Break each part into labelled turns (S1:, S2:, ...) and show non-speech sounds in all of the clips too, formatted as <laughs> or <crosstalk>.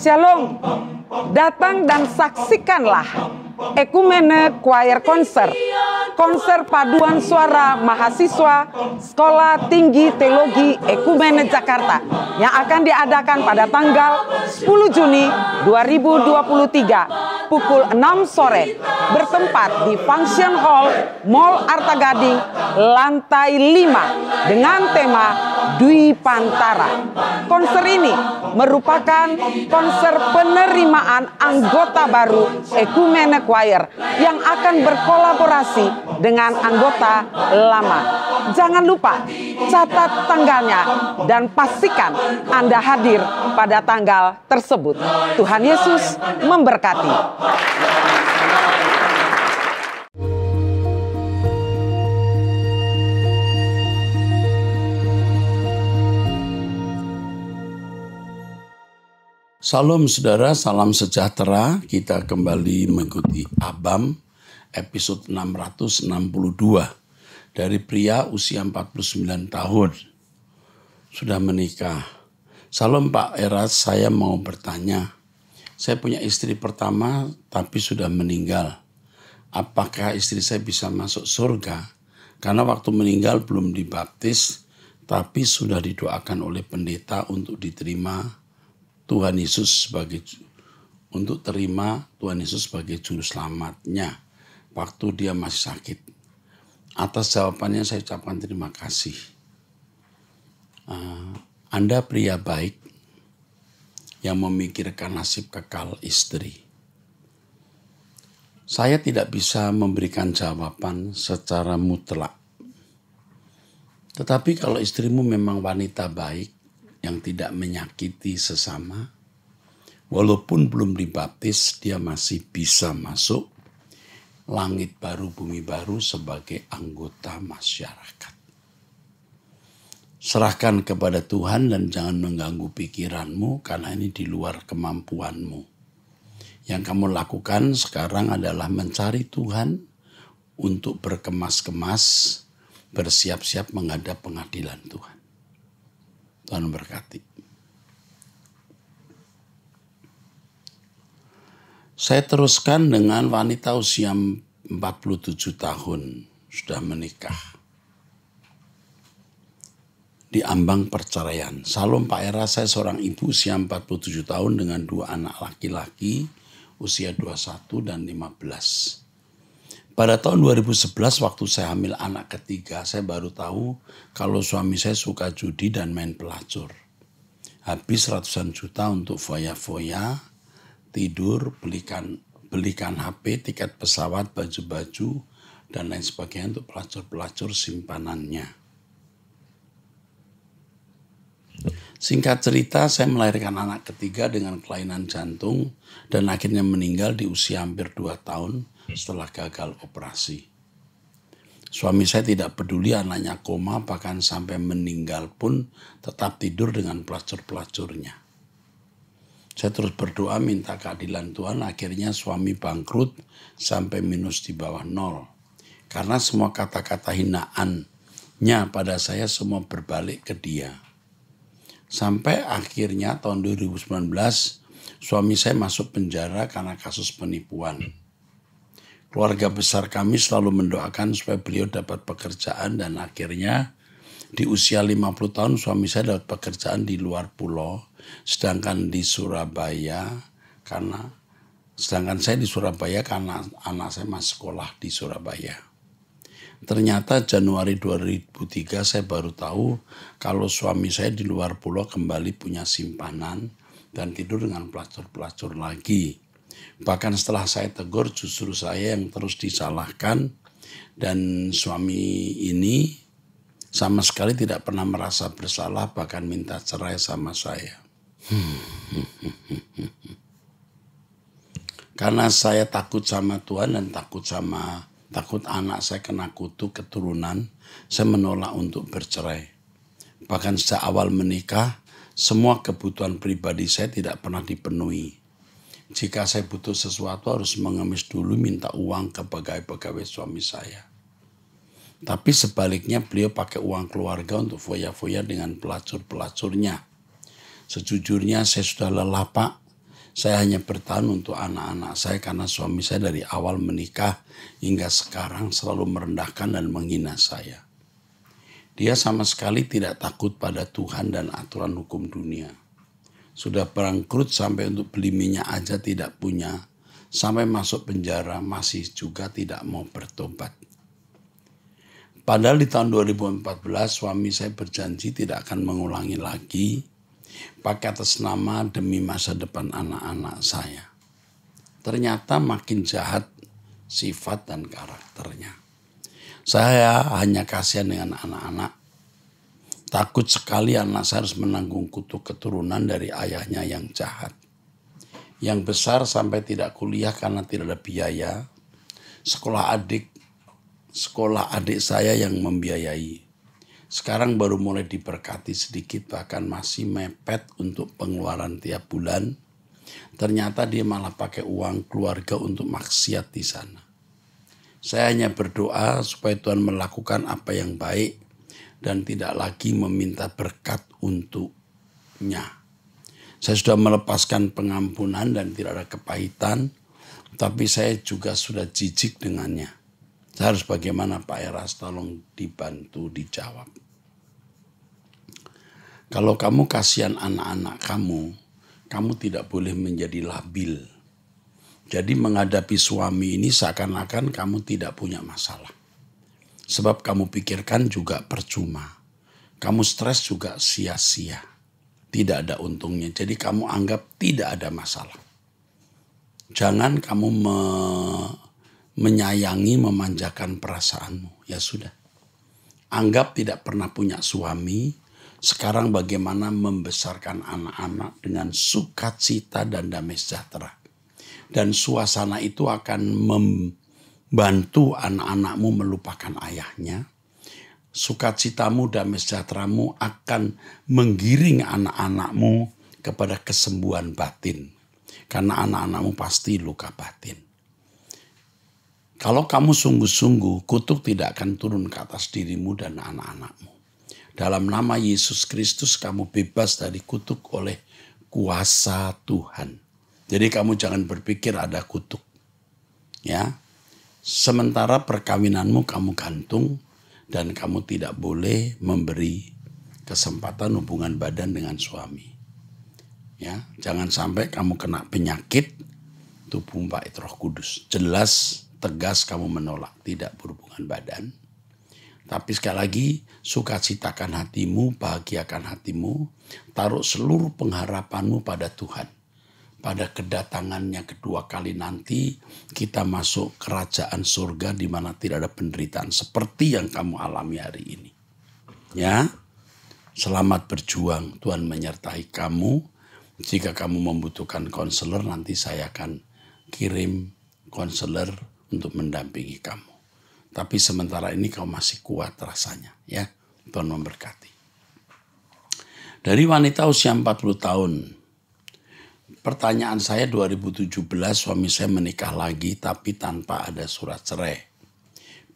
S1: Shalom. Datang dan saksikanlah Ekumene Choir Concert, Konser paduan suara mahasiswa Sekolah Tinggi Teologi Ekumene Jakarta yang akan diadakan pada tanggal 10 Juni 2023 pukul 6 sore bertempat di Function Hall Mall Artagading lantai 5 dengan tema Dwi Pantara. Konser ini merupakan konser penerimaan anggota baru Ekumene Choir yang akan berkolaborasi dengan anggota lama. Jangan lupa catat tanggalnya dan pastikan Anda hadir pada tanggal tersebut. Tuhan Yesus memberkati. Salam saudara, salam sejahtera. Kita kembali mengikuti Abam episode 662 dari pria usia 49 tahun. Sudah menikah. Salam Pak Erat, saya mau bertanya. Saya punya istri pertama tapi sudah meninggal. Apakah istri saya bisa masuk surga? Karena waktu meninggal belum dibaptis tapi sudah didoakan oleh pendeta untuk diterima Tuhan Yesus sebagai untuk terima Tuhan Yesus sebagai juru selamatnya waktu dia masih sakit. Atas jawabannya saya ucapkan terima kasih. Uh, anda pria baik yang memikirkan nasib kekal istri. Saya tidak bisa memberikan jawaban secara mutlak. Tetapi kalau istrimu memang wanita baik, yang tidak menyakiti sesama, walaupun belum dibaptis, dia masih bisa masuk langit baru, bumi baru sebagai anggota masyarakat. Serahkan kepada Tuhan dan jangan mengganggu pikiranmu karena ini di luar kemampuanmu. Yang kamu lakukan sekarang adalah mencari Tuhan untuk berkemas-kemas, bersiap-siap menghadap pengadilan Tuhan. Tuhan memberkati. Saya teruskan dengan wanita usia 47 tahun sudah menikah. Di ambang perceraian. Salam Pak Era saya seorang ibu usia 47 tahun dengan dua anak laki-laki usia 21 dan 15. Pada tahun 2011 waktu saya hamil anak ketiga, saya baru tahu kalau suami saya suka judi dan main pelacur. Habis ratusan juta untuk foya-foya, tidur, belikan belikan HP, tiket pesawat, baju-baju, dan lain sebagainya untuk pelacur-pelacur simpanannya. Singkat cerita, saya melahirkan anak ketiga dengan kelainan jantung dan akhirnya meninggal di usia hampir 2 tahun setelah gagal operasi. Suami saya tidak peduli anaknya koma bahkan sampai meninggal pun tetap tidur dengan pelacur-pelacurnya. Saya terus berdoa minta keadilan Tuhan akhirnya suami bangkrut sampai minus di bawah nol. Karena semua kata-kata hinaannya pada saya semua berbalik ke dia. Sampai akhirnya tahun 2019 suami saya masuk penjara karena kasus penipuan keluarga besar kami selalu mendoakan supaya beliau dapat pekerjaan dan akhirnya di usia 50 tahun suami saya dapat pekerjaan di luar pulau sedangkan di Surabaya karena sedangkan saya di Surabaya karena anak saya masih sekolah di Surabaya. Ternyata Januari 2003 saya baru tahu kalau suami saya di luar pulau kembali punya simpanan dan tidur dengan pelacur-pelacur lagi. Bahkan setelah saya tegur justru saya yang terus disalahkan dan suami ini sama sekali tidak pernah merasa bersalah bahkan minta cerai sama saya. Karena saya takut sama Tuhan dan takut sama takut anak saya kena kutu keturunan, saya menolak untuk bercerai. Bahkan sejak awal menikah, semua kebutuhan pribadi saya tidak pernah dipenuhi. Jika saya butuh sesuatu harus mengemis dulu minta uang ke pegawai-pegawai suami saya. Tapi sebaliknya beliau pakai uang keluarga untuk foya-foya dengan pelacur-pelacurnya. Sejujurnya saya sudah lelah pak. Saya hanya bertahan untuk anak-anak saya karena suami saya dari awal menikah hingga sekarang selalu merendahkan dan menghina saya. Dia sama sekali tidak takut pada Tuhan dan aturan hukum dunia. Sudah perangkrut sampai untuk beli minyak aja tidak punya. Sampai masuk penjara masih juga tidak mau bertobat. Padahal di tahun 2014 suami saya berjanji tidak akan mengulangi lagi pakai atas nama demi masa depan anak-anak saya. Ternyata makin jahat sifat dan karakternya. Saya hanya kasihan dengan anak-anak Takut sekali Anas harus menanggung kutuk keturunan dari ayahnya yang jahat. Yang besar sampai tidak kuliah karena tidak ada biaya. Sekolah adik, sekolah adik saya yang membiayai. Sekarang baru mulai diberkati sedikit bahkan masih mepet untuk pengeluaran tiap bulan. Ternyata dia malah pakai uang keluarga untuk maksiat di sana. Saya hanya berdoa supaya Tuhan melakukan apa yang baik dan tidak lagi meminta berkat untuknya. Saya sudah melepaskan pengampunan dan tidak ada kepahitan, tapi saya juga sudah jijik dengannya. Saya harus bagaimana Pak Eras tolong dibantu dijawab. Kalau kamu kasihan anak-anak kamu, kamu tidak boleh menjadi labil. Jadi menghadapi suami ini seakan-akan kamu tidak punya masalah. Sebab kamu pikirkan juga percuma. Kamu stres juga sia-sia. Tidak ada untungnya. Jadi kamu anggap tidak ada masalah. Jangan kamu me menyayangi, memanjakan perasaanmu. Ya sudah. Anggap tidak pernah punya suami. Sekarang bagaimana membesarkan anak-anak dengan sukacita dan damai sejahtera. Dan suasana itu akan mem Bantu anak-anakmu melupakan ayahnya. Sukacitamu, dan sejahteramu akan menggiring anak-anakmu kepada kesembuhan batin. Karena anak-anakmu pasti luka batin. Kalau kamu sungguh-sungguh, kutuk tidak akan turun ke atas dirimu dan anak-anakmu. Dalam nama Yesus Kristus kamu bebas dari kutuk oleh kuasa Tuhan. Jadi kamu jangan berpikir ada kutuk. Ya. Sementara perkawinanmu kamu gantung dan kamu tidak boleh memberi kesempatan hubungan badan dengan suami. Ya, jangan sampai kamu kena penyakit tubuh Pak Roh Kudus. Jelas tegas kamu menolak tidak berhubungan badan. Tapi sekali lagi, sukacitakan hatimu, bahagiakan hatimu, taruh seluruh pengharapanmu pada Tuhan pada kedatangannya kedua kali nanti kita masuk kerajaan surga di mana tidak ada penderitaan seperti yang kamu alami hari ini. Ya. Selamat berjuang, Tuhan menyertai kamu. Jika kamu membutuhkan konselor nanti saya akan kirim konselor untuk mendampingi kamu. Tapi sementara ini kau masih kuat rasanya, ya. Tuhan memberkati. Dari wanita usia 40 tahun pertanyaan saya 2017 suami saya menikah lagi tapi tanpa ada surat cerai.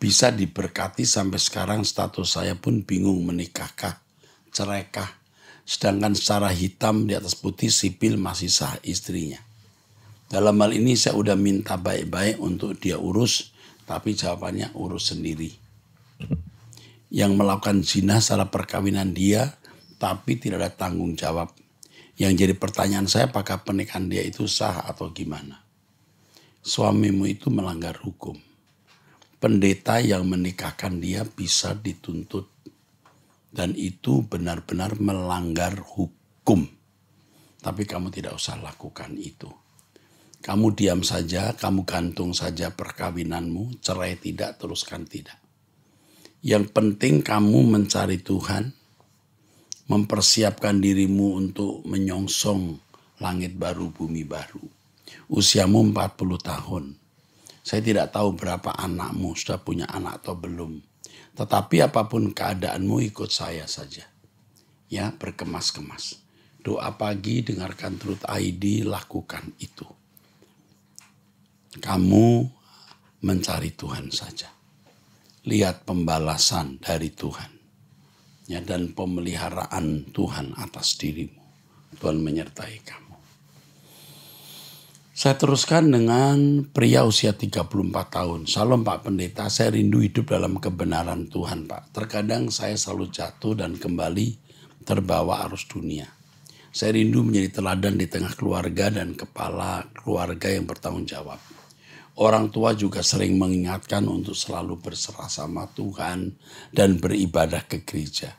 S1: Bisa diberkati sampai sekarang status saya pun bingung menikahkah, ceraikah. Sedangkan secara hitam di atas putih sipil masih sah istrinya. Dalam hal ini saya udah minta baik-baik untuk dia urus tapi jawabannya urus sendiri. Yang melakukan zina secara perkawinan dia tapi tidak ada tanggung jawab yang jadi pertanyaan saya apakah pernikahan dia itu sah atau gimana? Suamimu itu melanggar hukum. Pendeta yang menikahkan dia bisa dituntut. Dan itu benar-benar melanggar hukum. Tapi kamu tidak usah lakukan itu. Kamu diam saja, kamu gantung saja perkawinanmu, cerai tidak, teruskan tidak. Yang penting kamu mencari Tuhan, mempersiapkan dirimu untuk menyongsong langit baru, bumi baru. Usiamu 40 tahun. Saya tidak tahu berapa anakmu sudah punya anak atau belum. Tetapi apapun keadaanmu ikut saya saja. Ya, berkemas-kemas. Doa pagi dengarkan Truth ID, lakukan itu. Kamu mencari Tuhan saja. Lihat pembalasan dari Tuhan ya, dan pemeliharaan Tuhan atas dirimu. Tuhan menyertai kamu. Saya teruskan dengan pria usia 34 tahun. Salam Pak Pendeta, saya rindu hidup dalam kebenaran Tuhan Pak. Terkadang saya selalu jatuh dan kembali terbawa arus dunia. Saya rindu menjadi teladan di tengah keluarga dan kepala keluarga yang bertanggung jawab. Orang tua juga sering mengingatkan untuk selalu berserah sama Tuhan dan beribadah ke gereja.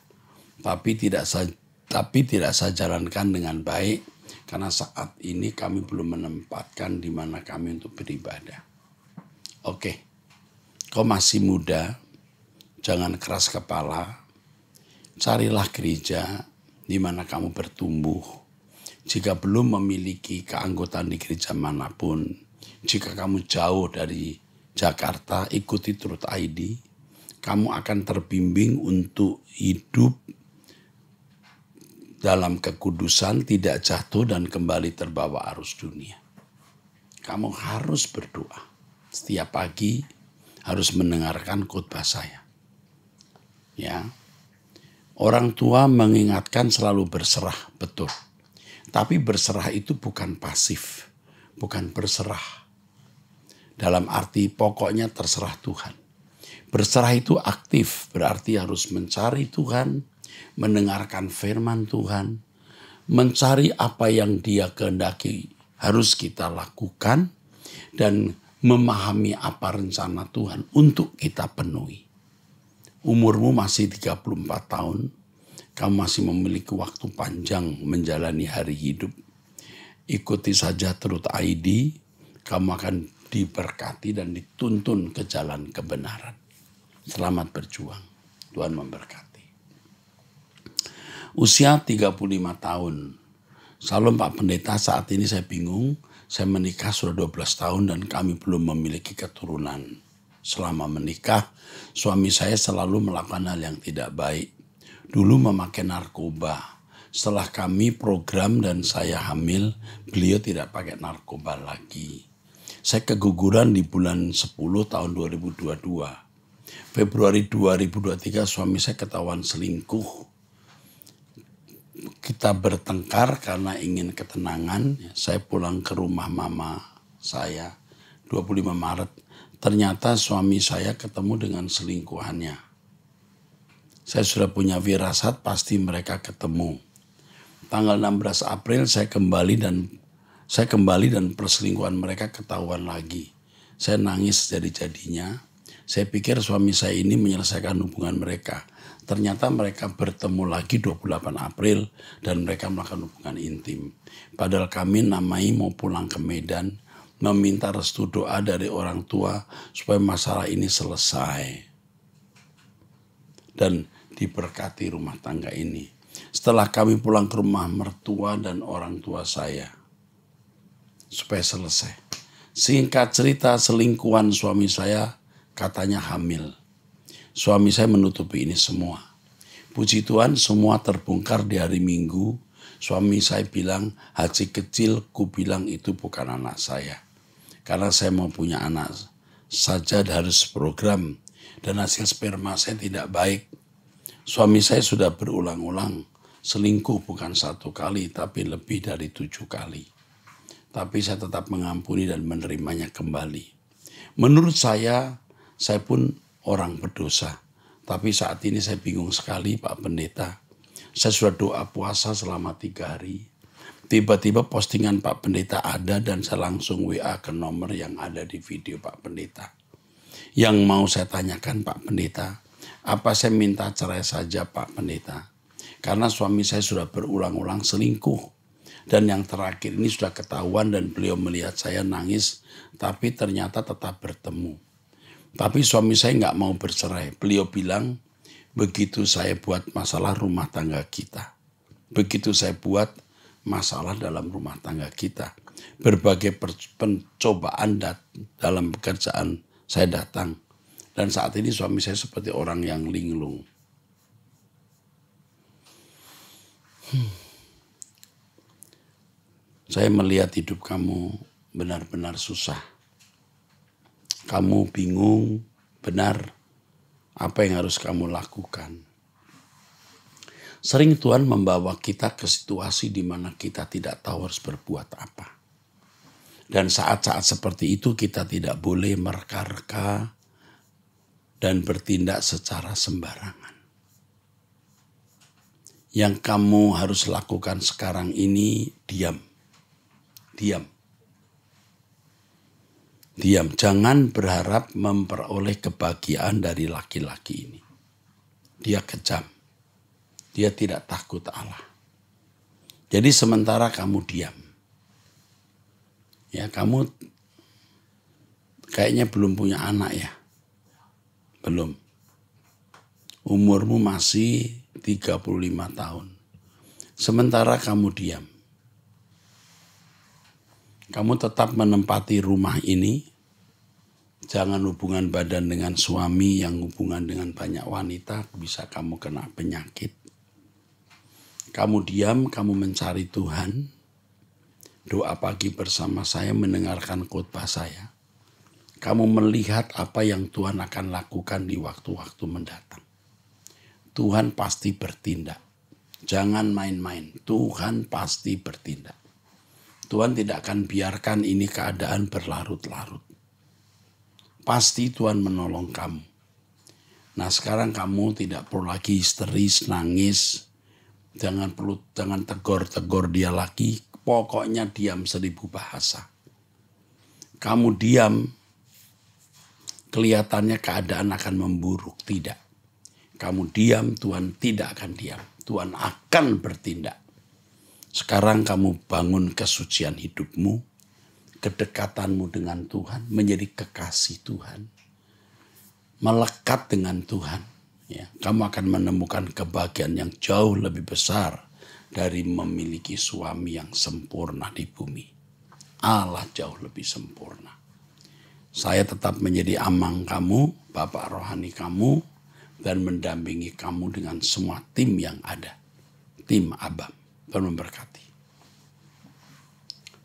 S1: Tapi tidak saya, tapi tidak saya jalankan dengan baik karena saat ini kami belum menempatkan di mana kami untuk beribadah. Oke. Kau masih muda, jangan keras kepala. Carilah gereja di mana kamu bertumbuh. Jika belum memiliki keanggotaan di gereja manapun, jika kamu jauh dari Jakarta, ikuti Truth ID. Kamu akan terbimbing untuk hidup dalam kekudusan, tidak jatuh dan kembali terbawa arus dunia. Kamu harus berdoa. Setiap pagi harus mendengarkan khotbah saya. Ya. Orang tua mengingatkan selalu berserah, betul. Tapi berserah itu bukan pasif, bukan berserah. Dalam arti pokoknya terserah Tuhan. Berserah itu aktif, berarti harus mencari Tuhan, mendengarkan firman Tuhan, mencari apa yang dia kehendaki harus kita lakukan, dan memahami apa rencana Tuhan untuk kita penuhi. Umurmu masih 34 tahun, kamu masih memiliki waktu panjang menjalani hari hidup. Ikuti saja terut ID, kamu akan diberkati dan dituntun ke jalan kebenaran. Selamat berjuang. Tuhan memberkati. Usia 35 tahun. Salam Pak Pendeta, saat ini saya bingung. Saya menikah sudah 12 tahun dan kami belum memiliki keturunan. Selama menikah, suami saya selalu melakukan hal yang tidak baik. Dulu memakai narkoba. Setelah kami program dan saya hamil, beliau tidak pakai narkoba lagi saya keguguran di bulan 10 tahun 2022. Februari 2023 suami saya ketahuan selingkuh. Kita bertengkar karena ingin ketenangan. Saya pulang ke rumah mama saya 25 Maret. Ternyata suami saya ketemu dengan selingkuhannya. Saya sudah punya firasat pasti mereka ketemu. Tanggal 16 April saya kembali dan saya kembali dan perselingkuhan mereka ketahuan lagi. Saya nangis jadi-jadinya. Saya pikir suami saya ini menyelesaikan hubungan mereka. Ternyata mereka bertemu lagi 28 April dan mereka melakukan hubungan intim. Padahal kami namai mau pulang ke Medan meminta restu doa dari orang tua supaya masalah ini selesai. Dan diberkati rumah tangga ini. Setelah kami pulang ke rumah mertua dan orang tua saya, supaya selesai. Singkat cerita selingkuhan suami saya katanya hamil. Suami saya menutupi ini semua. Puji Tuhan semua terbongkar di hari Minggu. Suami saya bilang haji kecil ku bilang itu bukan anak saya. Karena saya mau punya anak saja harus program dan hasil sperma saya tidak baik. Suami saya sudah berulang-ulang selingkuh bukan satu kali tapi lebih dari tujuh kali tapi saya tetap mengampuni dan menerimanya kembali. Menurut saya, saya pun orang berdosa. Tapi saat ini saya bingung sekali Pak Pendeta. Saya sudah doa puasa selama tiga hari. Tiba-tiba postingan Pak Pendeta ada dan saya langsung WA ke nomor yang ada di video Pak Pendeta. Yang mau saya tanyakan Pak Pendeta, apa saya minta cerai saja Pak Pendeta? Karena suami saya sudah berulang-ulang selingkuh dan yang terakhir ini sudah ketahuan dan beliau melihat saya nangis, tapi ternyata tetap bertemu. Tapi suami saya nggak mau bercerai. Beliau bilang, begitu saya buat masalah rumah tangga kita. Begitu saya buat masalah dalam rumah tangga kita. Berbagai pencobaan dalam pekerjaan saya datang. Dan saat ini suami saya seperti orang yang linglung. Hmm. Saya melihat hidup kamu benar-benar susah. Kamu bingung benar apa yang harus kamu lakukan. Sering Tuhan membawa kita ke situasi di mana kita tidak tahu harus berbuat apa. Dan saat-saat seperti itu kita tidak boleh merka reka dan bertindak secara sembarangan. Yang kamu harus lakukan sekarang ini diam diam. Diam, jangan berharap memperoleh kebahagiaan dari laki-laki ini. Dia kejam. Dia tidak takut Allah. Jadi sementara kamu diam. Ya, kamu kayaknya belum punya anak ya. Belum. Umurmu masih 35 tahun. Sementara kamu diam kamu tetap menempati rumah ini. Jangan hubungan badan dengan suami yang hubungan dengan banyak wanita bisa kamu kena penyakit. Kamu diam, kamu mencari Tuhan. Doa pagi bersama saya mendengarkan khotbah saya. Kamu melihat apa yang Tuhan akan lakukan di waktu-waktu mendatang. Tuhan pasti bertindak. Jangan main-main, Tuhan pasti bertindak. Tuhan tidak akan biarkan ini keadaan berlarut-larut. Pasti Tuhan menolong kamu. Nah sekarang kamu tidak perlu lagi histeris, nangis. Jangan perlu, jangan tegur-tegur dia lagi. Pokoknya diam seribu bahasa. Kamu diam, kelihatannya keadaan akan memburuk. Tidak. Kamu diam, Tuhan tidak akan diam. Tuhan akan bertindak sekarang kamu bangun kesucian hidupmu, kedekatanmu dengan Tuhan, menjadi kekasih Tuhan, melekat dengan Tuhan. Ya, kamu akan menemukan kebahagiaan yang jauh lebih besar dari memiliki suami yang sempurna di bumi. Allah jauh lebih sempurna. Saya tetap menjadi amang kamu, bapak rohani kamu, dan mendampingi kamu dengan semua tim yang ada. Tim Abang. Tuhan memberkati.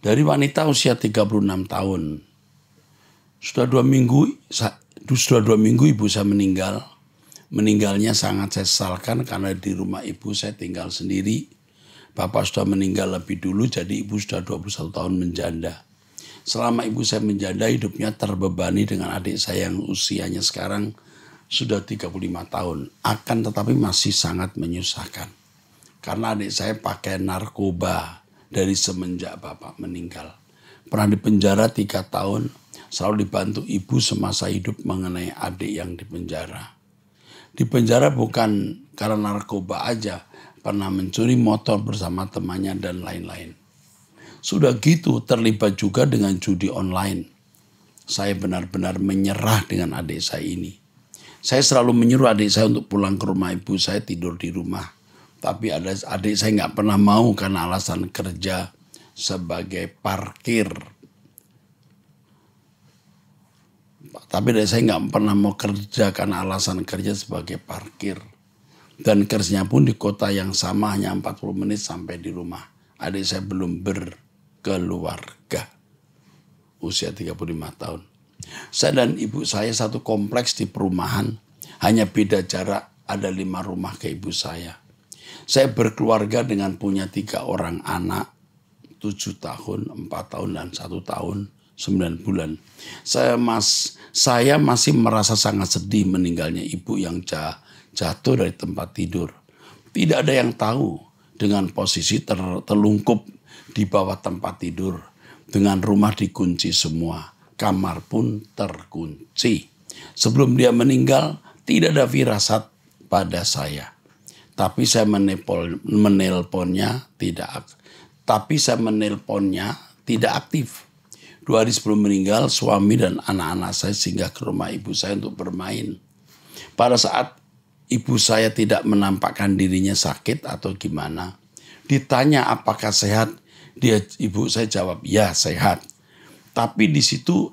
S1: Dari wanita usia 36 tahun, sudah dua minggu, sudah dua minggu ibu saya meninggal. Meninggalnya sangat saya sesalkan karena di rumah ibu saya tinggal sendiri. Bapak sudah meninggal lebih dulu, jadi ibu sudah 21 tahun menjanda. Selama ibu saya menjanda, hidupnya terbebani dengan adik saya yang usianya sekarang sudah 35 tahun. Akan tetapi masih sangat menyusahkan karena adik saya pakai narkoba dari semenjak bapak meninggal. Pernah dipenjara tiga tahun, selalu dibantu ibu semasa hidup mengenai adik yang dipenjara. Dipenjara bukan karena narkoba aja, pernah mencuri motor bersama temannya dan lain-lain. Sudah gitu terlibat juga dengan judi online. Saya benar-benar menyerah dengan adik saya ini. Saya selalu menyuruh adik saya untuk pulang ke rumah ibu saya tidur di rumah. Tapi ada adik saya nggak pernah mau karena alasan kerja sebagai parkir. Tapi dari saya nggak pernah mau kerja karena alasan kerja sebagai parkir. Dan kerjanya pun di kota yang sama hanya 40 menit sampai di rumah. Adik saya belum berkeluarga. Usia 35 tahun. Saya dan ibu saya satu kompleks di perumahan. Hanya beda jarak ada lima rumah ke ibu saya. Saya berkeluarga dengan punya tiga orang anak, tujuh tahun, empat tahun, dan satu tahun, sembilan bulan. Saya mas, saya masih merasa sangat sedih meninggalnya ibu yang jatuh dari tempat tidur. Tidak ada yang tahu dengan posisi ter, terlungkup di bawah tempat tidur, dengan rumah dikunci semua, kamar pun terkunci. Sebelum dia meninggal, tidak ada firasat pada saya tapi saya menelpon, menelponnya tidak tapi saya menelponnya tidak aktif. Dua hari sebelum meninggal, suami dan anak-anak saya singgah ke rumah ibu saya untuk bermain. Pada saat ibu saya tidak menampakkan dirinya sakit atau gimana, ditanya apakah sehat, dia ibu saya jawab, "Ya, sehat." Tapi di situ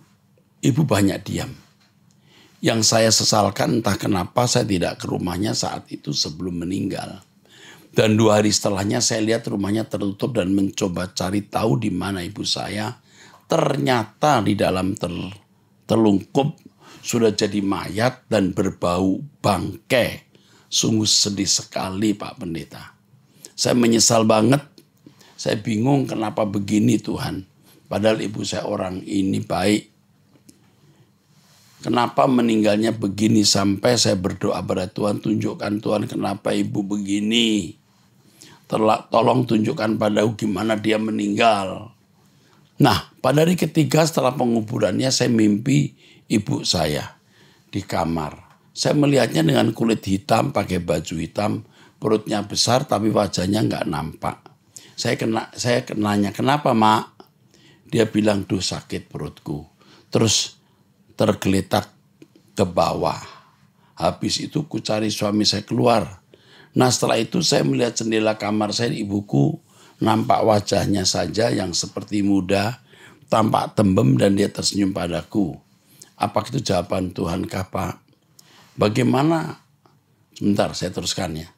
S1: ibu banyak diam. Yang saya sesalkan entah kenapa saya tidak ke rumahnya saat itu sebelum meninggal. Dan dua hari setelahnya saya lihat rumahnya tertutup dan mencoba cari tahu di mana ibu saya. Ternyata di dalam ter, telungkup sudah jadi mayat dan berbau bangke. Sungguh sedih sekali Pak Pendeta. Saya menyesal banget. Saya bingung kenapa begini Tuhan. Padahal ibu saya orang ini baik. Kenapa meninggalnya begini sampai saya berdoa pada Tuhan, tunjukkan Tuhan kenapa ibu begini. Terlak, tolong tunjukkan padaku gimana dia meninggal. Nah, pada hari ketiga setelah penguburannya saya mimpi ibu saya di kamar. Saya melihatnya dengan kulit hitam, pakai baju hitam, perutnya besar tapi wajahnya nggak nampak. Saya kena saya kenanya, "Kenapa, Mak?" Dia bilang, tuh sakit perutku." Terus tergeletak ke bawah. Habis itu ku cari suami saya keluar. Nah setelah itu saya melihat jendela kamar saya ibuku nampak wajahnya saja yang seperti muda, tampak tembem dan dia tersenyum padaku. Apa itu jawaban Tuhan Kapa? Bagaimana? Sebentar saya teruskan ya.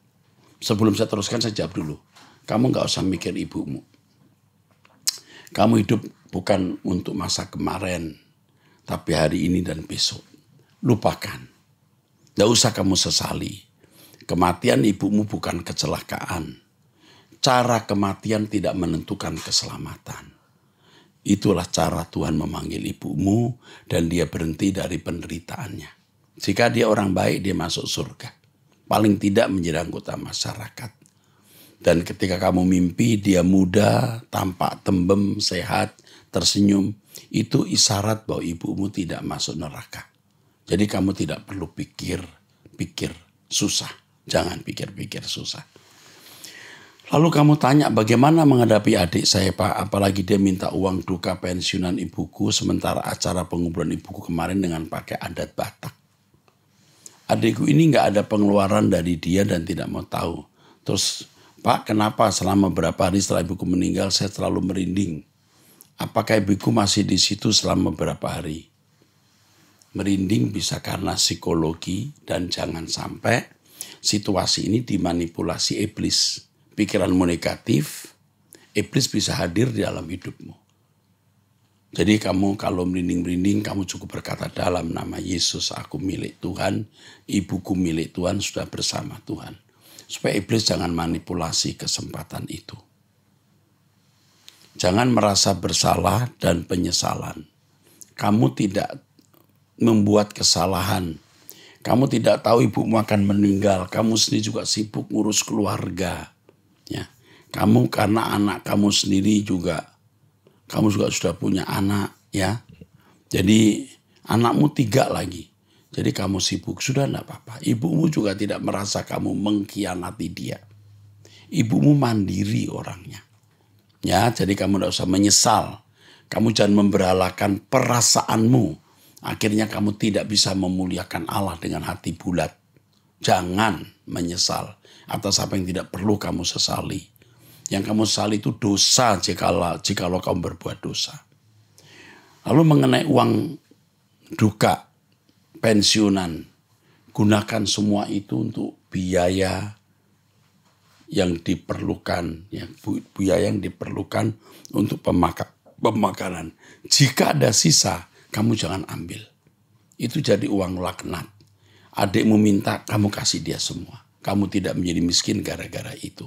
S1: Sebelum saya teruskan saya jawab dulu. Kamu nggak usah mikir ibumu. Kamu hidup bukan untuk masa kemarin, tapi hari ini dan besok. Lupakan. Tidak usah kamu sesali. Kematian ibumu bukan kecelakaan. Cara kematian tidak menentukan keselamatan. Itulah cara Tuhan memanggil ibumu dan dia berhenti dari penderitaannya. Jika dia orang baik, dia masuk surga. Paling tidak menjadi anggota masyarakat. Dan ketika kamu mimpi, dia muda, tampak tembem, sehat, tersenyum, itu isyarat bahwa ibumu tidak masuk neraka. Jadi kamu tidak perlu pikir, pikir susah. Jangan pikir-pikir susah. Lalu kamu tanya bagaimana menghadapi adik saya pak, apalagi dia minta uang duka pensiunan ibuku sementara acara penguburan ibuku kemarin dengan pakai adat Batak. Adikku ini nggak ada pengeluaran dari dia dan tidak mau tahu. Terus pak kenapa selama berapa hari setelah ibuku meninggal saya terlalu merinding. Apakah ibuku masih di situ selama beberapa hari? Merinding bisa karena psikologi dan jangan sampai situasi ini dimanipulasi iblis. Pikiranmu negatif, iblis bisa hadir di dalam hidupmu. Jadi kamu kalau merinding-merinding kamu cukup berkata dalam nama Yesus aku milik Tuhan, ibuku milik Tuhan sudah bersama Tuhan. Supaya iblis jangan manipulasi kesempatan itu. Jangan merasa bersalah dan penyesalan. Kamu tidak membuat kesalahan. Kamu tidak tahu ibumu akan meninggal. Kamu sendiri juga sibuk ngurus keluarga. Ya. Kamu karena anak kamu sendiri juga. Kamu juga sudah punya anak ya. Jadi anakmu tiga lagi. Jadi kamu sibuk, sudah tidak apa-apa. Ibumu juga tidak merasa kamu mengkhianati dia. Ibumu mandiri orangnya. Ya, jadi kamu tidak usah menyesal. Kamu jangan memberalakan perasaanmu. Akhirnya kamu tidak bisa memuliakan Allah dengan hati bulat. Jangan menyesal atas apa yang tidak perlu kamu sesali. Yang kamu sesali itu dosa jika jikalau kamu berbuat dosa. Lalu mengenai uang duka, pensiunan, gunakan semua itu untuk biaya yang diperlukan, ya, biaya yang diperlukan untuk pemaka pemakanan. Jika ada sisa, kamu jangan ambil. Itu jadi uang laknat. Adikmu minta, kamu kasih dia semua. Kamu tidak menjadi miskin gara-gara itu.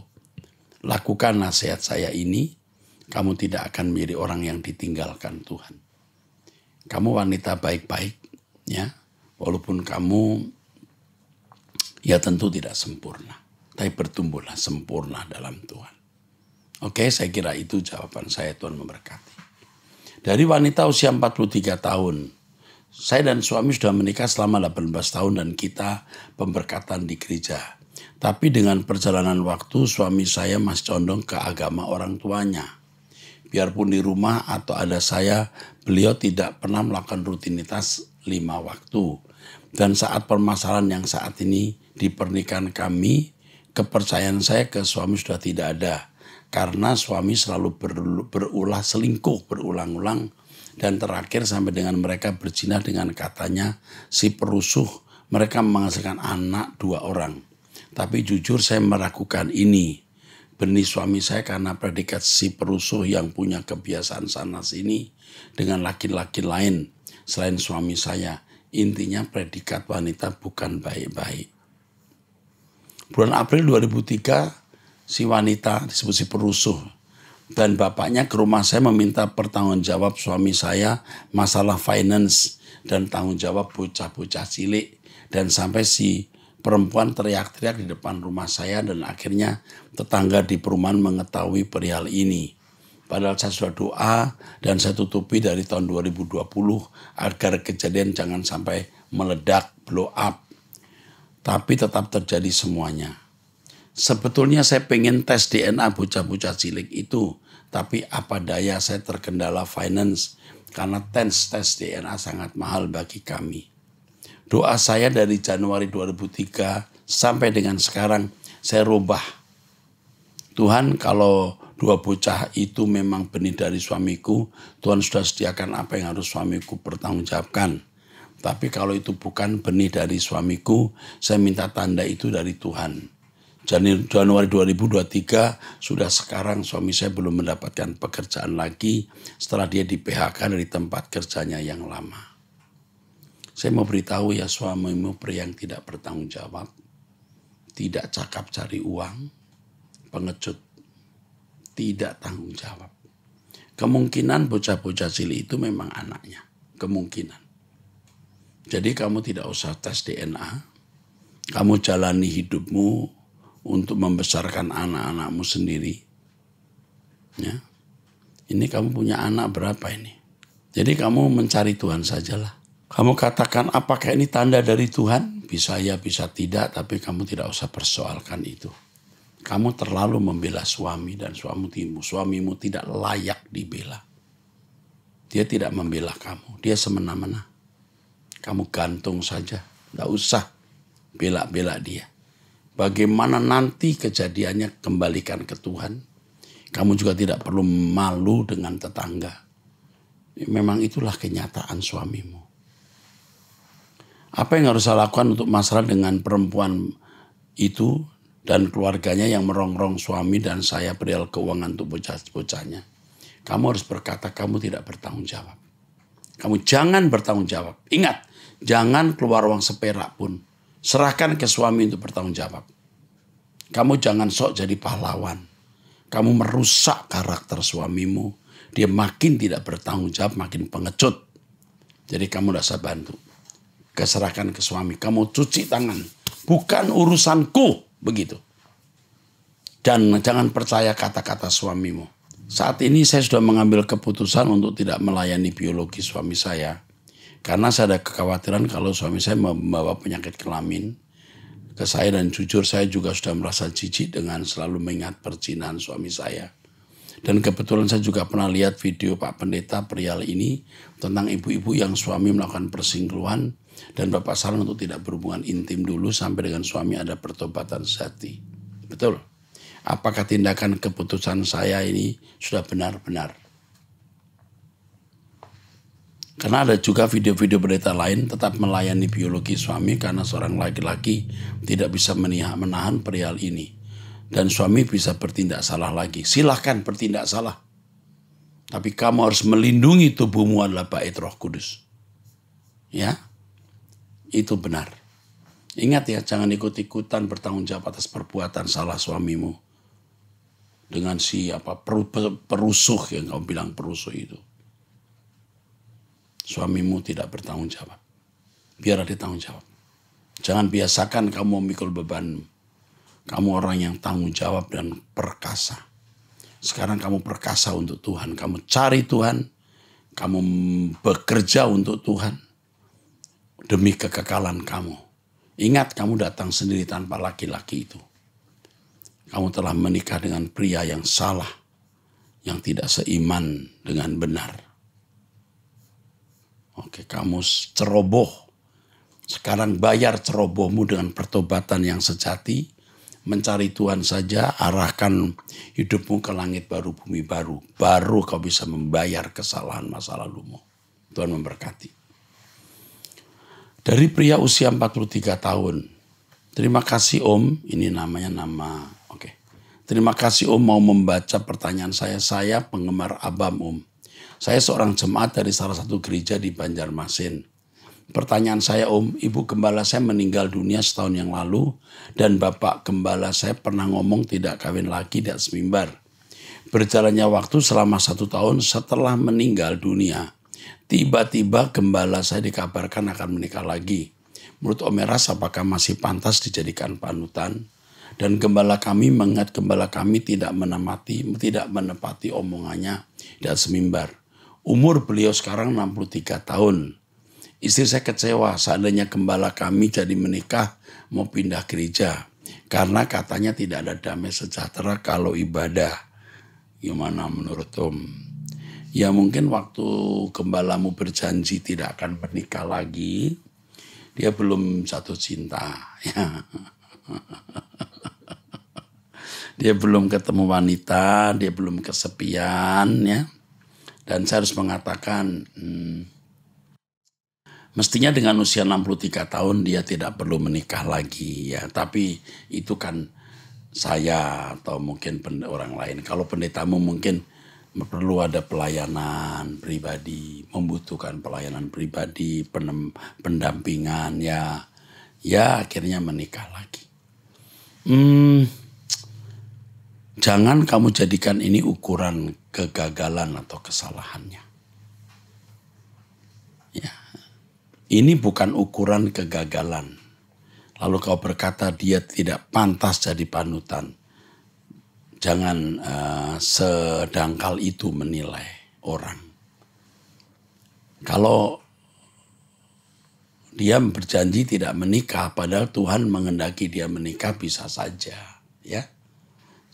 S1: Lakukan nasihat saya ini, kamu tidak akan menjadi orang yang ditinggalkan Tuhan. Kamu wanita baik-baik, ya, walaupun kamu ya tentu tidak sempurna. Tapi bertumbuhlah sempurna dalam Tuhan. Oke, saya kira itu jawaban saya. Tuhan memberkati. Dari wanita usia 43 tahun, saya dan suami sudah menikah selama 18 tahun dan kita pemberkatan di gereja. Tapi dengan perjalanan waktu suami saya masih condong ke agama orang tuanya. Biarpun di rumah atau ada saya, beliau tidak pernah melakukan rutinitas lima waktu. Dan saat permasalahan yang saat ini di pernikahan kami, kepercayaan saya ke suami sudah tidak ada karena suami selalu ber, berulah selingkuh berulang-ulang dan terakhir sampai dengan mereka berzina dengan katanya si perusuh mereka menghasilkan anak dua orang tapi jujur saya meragukan ini benih suami saya karena predikat si perusuh yang punya kebiasaan sana sini dengan laki-laki lain selain suami saya intinya predikat wanita bukan baik-baik Bulan April 2003, si wanita disebut si perusuh dan bapaknya ke rumah saya meminta pertanggungjawab suami saya masalah finance dan tanggung jawab bocah-bocah cilik dan sampai si perempuan teriak-teriak di depan rumah saya dan akhirnya tetangga di perumahan mengetahui perihal ini. Padahal saya sudah doa dan saya tutupi dari tahun 2020 agar kejadian jangan sampai meledak, blow up. Tapi tetap terjadi semuanya. Sebetulnya saya pengen tes DNA bocah-bocah cilik itu. Tapi apa daya saya terkendala finance karena tes tes DNA sangat mahal bagi kami. Doa saya dari Januari 2003 sampai dengan sekarang saya rubah. Tuhan kalau dua bocah itu memang benih dari suamiku, Tuhan sudah sediakan apa yang harus suamiku pertanggungjawabkan tapi kalau itu bukan benih dari suamiku, saya minta tanda itu dari Tuhan. Januari 2023 sudah sekarang suami saya belum mendapatkan pekerjaan lagi setelah dia di PHK dari tempat kerjanya yang lama. Saya mau beritahu ya suamimu pria yang tidak bertanggung jawab, tidak cakap cari uang, pengecut, tidak tanggung jawab. Kemungkinan bocah-bocah cilik itu memang anaknya, kemungkinan. Jadi kamu tidak usah tes DNA. Kamu jalani hidupmu untuk membesarkan anak-anakmu sendiri. Ya. Ini kamu punya anak berapa ini? Jadi kamu mencari Tuhan sajalah. Kamu katakan apakah ini tanda dari Tuhan? Bisa ya, bisa tidak, tapi kamu tidak usah persoalkan itu. Kamu terlalu membela suami dan suamimu. Suamimu tidak layak dibela. Dia tidak membela kamu. Dia semena-mena. Kamu gantung saja, tidak usah bela-bela dia. Bagaimana nanti kejadiannya kembalikan ke Tuhan. Kamu juga tidak perlu malu dengan tetangga. Memang itulah kenyataan suamimu. Apa yang harus saya lakukan untuk masalah dengan perempuan itu dan keluarganya yang merongrong suami dan saya perihal keuangan untuk bocah-bocahnya. Kamu harus berkata kamu tidak bertanggung jawab. Kamu jangan bertanggung jawab. Ingat, Jangan keluar uang seperak pun. Serahkan ke suami untuk bertanggung jawab. Kamu jangan sok jadi pahlawan. Kamu merusak karakter suamimu. Dia makin tidak bertanggung jawab, makin pengecut. Jadi kamu tidak usah bantu. Keserahkan ke suami. Kamu cuci tangan. Bukan urusanku. Begitu. Dan jangan percaya kata-kata suamimu. Saat ini saya sudah mengambil keputusan untuk tidak melayani biologi suami saya karena saya ada kekhawatiran kalau suami saya membawa penyakit kelamin ke saya dan jujur saya juga sudah merasa jijik dengan selalu mengingat percinaan suami saya. Dan kebetulan saya juga pernah lihat video Pak Pendeta Prial ini tentang ibu-ibu yang suami melakukan persingkuhan dan Bapak saran untuk tidak berhubungan intim dulu sampai dengan suami ada pertobatan sejati. Betul? Apakah tindakan keputusan saya ini sudah benar-benar? Karena ada juga video-video berita lain tetap melayani biologi suami karena seorang laki-laki tidak bisa menihak menahan perihal ini. Dan suami bisa bertindak salah lagi. Silahkan bertindak salah. Tapi kamu harus melindungi tubuhmu adalah bait roh kudus. Ya, itu benar. Ingat ya, jangan ikut-ikutan bertanggung jawab atas perbuatan salah suamimu. Dengan si apa perusuh yang kamu bilang perusuh itu. Suamimu tidak bertanggung jawab. biarlah ada tanggung jawab. Jangan biasakan kamu memikul beban. Kamu orang yang tanggung jawab dan perkasa. Sekarang kamu perkasa untuk Tuhan. Kamu cari Tuhan. Kamu bekerja untuk Tuhan. Demi kekekalan kamu. Ingat kamu datang sendiri tanpa laki-laki itu. Kamu telah menikah dengan pria yang salah. Yang tidak seiman dengan benar Oke, kamu ceroboh. Sekarang bayar cerobohmu dengan pertobatan yang sejati. Mencari Tuhan saja, arahkan hidupmu ke langit baru, bumi baru. Baru kau bisa membayar kesalahan masa lalumu. Tuhan memberkati. Dari pria usia 43 tahun. Terima kasih Om, ini namanya nama. Oke. Terima kasih Om mau membaca pertanyaan saya. Saya penggemar Abam Om. Saya seorang jemaat dari salah satu gereja di Banjarmasin. Pertanyaan saya, Om, Ibu Gembala saya meninggal dunia setahun yang lalu dan Bapak Gembala saya pernah ngomong tidak kawin lagi, tidak semimbar. Berjalannya waktu selama satu tahun setelah meninggal dunia, tiba-tiba Gembala saya dikabarkan akan menikah lagi. Menurut Om Eras, apakah masih pantas dijadikan panutan? Dan gembala kami mengat gembala kami tidak menamati, tidak menepati omongannya, tidak semimbar. Umur beliau sekarang 63 tahun. Istri saya kecewa seandainya gembala kami jadi menikah mau pindah gereja. Karena katanya tidak ada damai sejahtera kalau ibadah. Gimana menurut Om? Ya mungkin waktu gembalamu berjanji tidak akan menikah lagi, dia belum satu cinta. <laughs> Ya. dia belum ketemu wanita, dia belum kesepian ya. Dan saya harus mengatakan, hmm, mestinya dengan usia 63 tahun dia tidak perlu menikah lagi ya. Tapi itu kan saya atau mungkin orang lain. Kalau pendetamu mungkin perlu ada pelayanan pribadi, membutuhkan pelayanan pribadi, pendampingan ya, ya akhirnya menikah lagi. Hmm, Jangan kamu jadikan ini ukuran kegagalan atau kesalahannya. Ya. Ini bukan ukuran kegagalan. Lalu kau berkata dia tidak pantas jadi panutan. Jangan uh, sedangkal itu menilai orang. Kalau dia berjanji tidak menikah padahal Tuhan mengendaki dia menikah bisa saja, ya.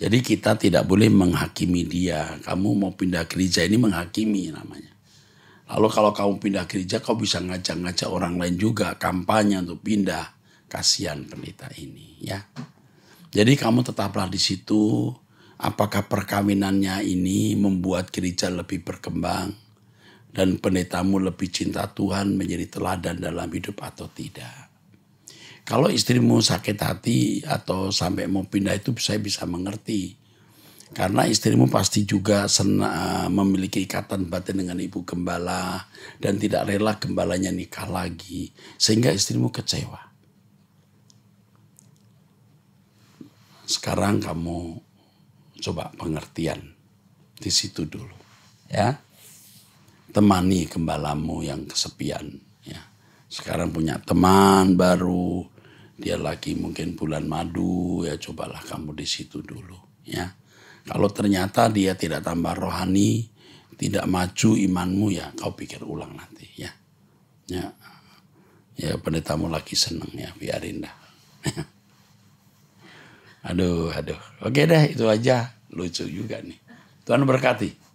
S1: Jadi kita tidak boleh menghakimi dia. Kamu mau pindah gereja ini menghakimi namanya. Lalu kalau kamu pindah gereja kau bisa ngajak-ngajak orang lain juga kampanye untuk pindah. Kasihan pendeta ini ya. Jadi kamu tetaplah di situ. Apakah perkawinannya ini membuat gereja lebih berkembang dan pendetamu lebih cinta Tuhan menjadi teladan dalam hidup atau tidak? Kalau istrimu sakit hati atau sampai mau pindah itu saya bisa mengerti. Karena istrimu pasti juga sena, eh, memiliki ikatan batin dengan ibu gembala dan tidak rela gembalanya nikah lagi sehingga istrimu kecewa. Sekarang kamu coba pengertian di situ dulu, ya. Temani gembalamu yang kesepian, ya. Sekarang punya teman baru, dia lagi mungkin bulan madu ya cobalah kamu di situ dulu ya kalau ternyata dia tidak tambah rohani tidak maju imanmu ya kau pikir ulang nanti ya ya ya pendetamu lagi seneng ya biarin dah <laughs> aduh aduh oke deh itu aja lucu juga nih Tuhan berkati